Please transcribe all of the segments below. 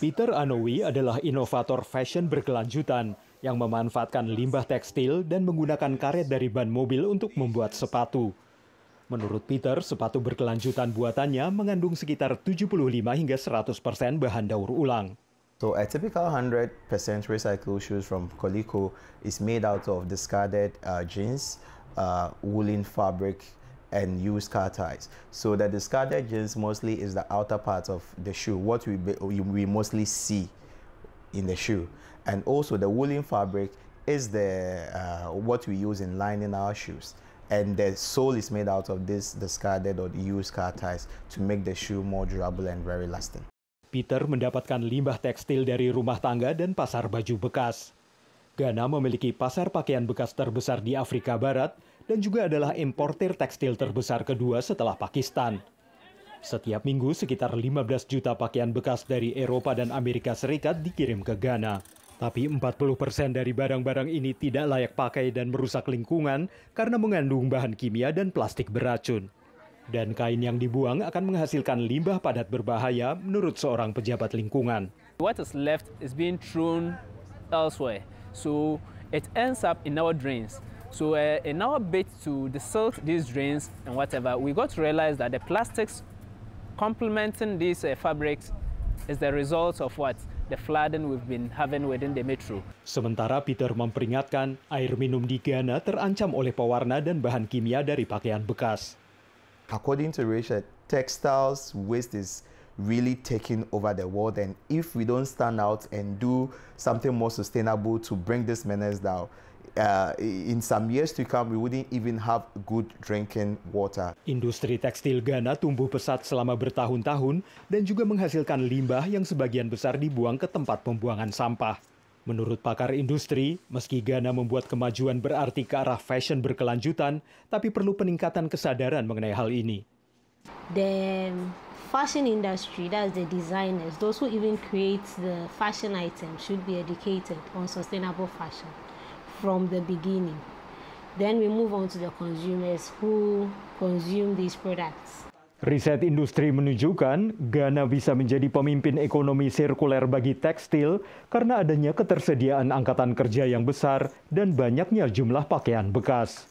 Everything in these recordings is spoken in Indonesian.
Peter Anowi adalah inovator fashion berkelanjutan yang memanfaatkan limbah tekstil dan menggunakan karet dari ban mobil untuk membuat sepatu. Menurut Peter, sepatu berkelanjutan buatannya mengandung sekitar 75 hingga 100% persen bahan daur ulang. So a typical 100% recycled shoes from Coleco is made out of discarded uh, jeans, uh, woolen fabric, and used car tires. So the discarded jeans mostly is the outer part of the shoe, what we, we mostly see in the shoe. And also the woolen fabric is the uh, what we use in lining our shoes. And the sole is made out of this discarded or used car tires to make the shoe more durable and very lasting. Peter mendapatkan limbah tekstil dari rumah tangga dan pasar baju bekas. Ghana memiliki pasar pakaian bekas terbesar di Afrika Barat dan juga adalah importer tekstil terbesar kedua setelah Pakistan. Setiap minggu sekitar 15 juta pakaian bekas dari Eropa dan Amerika Serikat dikirim ke Ghana. Tapi 40 persen dari barang-barang ini tidak layak pakai dan merusak lingkungan karena mengandung bahan kimia dan plastik beracun. Dan kain yang dibuang akan menghasilkan limbah padat berbahaya menurut seorang pejabat lingkungan. What is left is being thrown elsewhere. So it ends up in our drains. So uh, in our bid to desilt these drains and whatever, we got to realize that the plastics complementing these uh, fabrics is the result of what? The flooding we've been having within the metro. Sementara Peter memperingatkan, air minum di Ghana terancam oleh pewarna dan bahan kimia dari pakaian bekas. According to Richard, uh, textiles waste is really taking over the world and if we don't stand out and do something more sustainable to bring this menace down, uh, in some years to come we wouldn't even have good drinking water. Industri tekstil Ghana tumbuh pesat selama bertahun-tahun dan juga menghasilkan limbah yang sebagian besar dibuang ke tempat pembuangan sampah. Menurut pakar industri, meski Ghana membuat kemajuan berarti ke arah fashion berkelanjutan, tapi perlu peningkatan kesadaran mengenai hal ini. The fashion industry, that's the designers, those who even create the fashion items should be educated on sustainable fashion from the beginning. Then we move on to the consumers who consume these products. Riset industri menunjukkan Ghana bisa menjadi pemimpin ekonomi sirkuler bagi tekstil karena adanya ketersediaan angkatan kerja yang besar dan banyaknya jumlah pakaian bekas.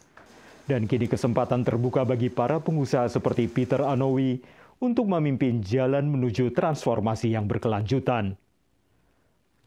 Dan kini kesempatan terbuka bagi para pengusaha seperti Peter Anowi untuk memimpin jalan menuju transformasi yang berkelanjutan.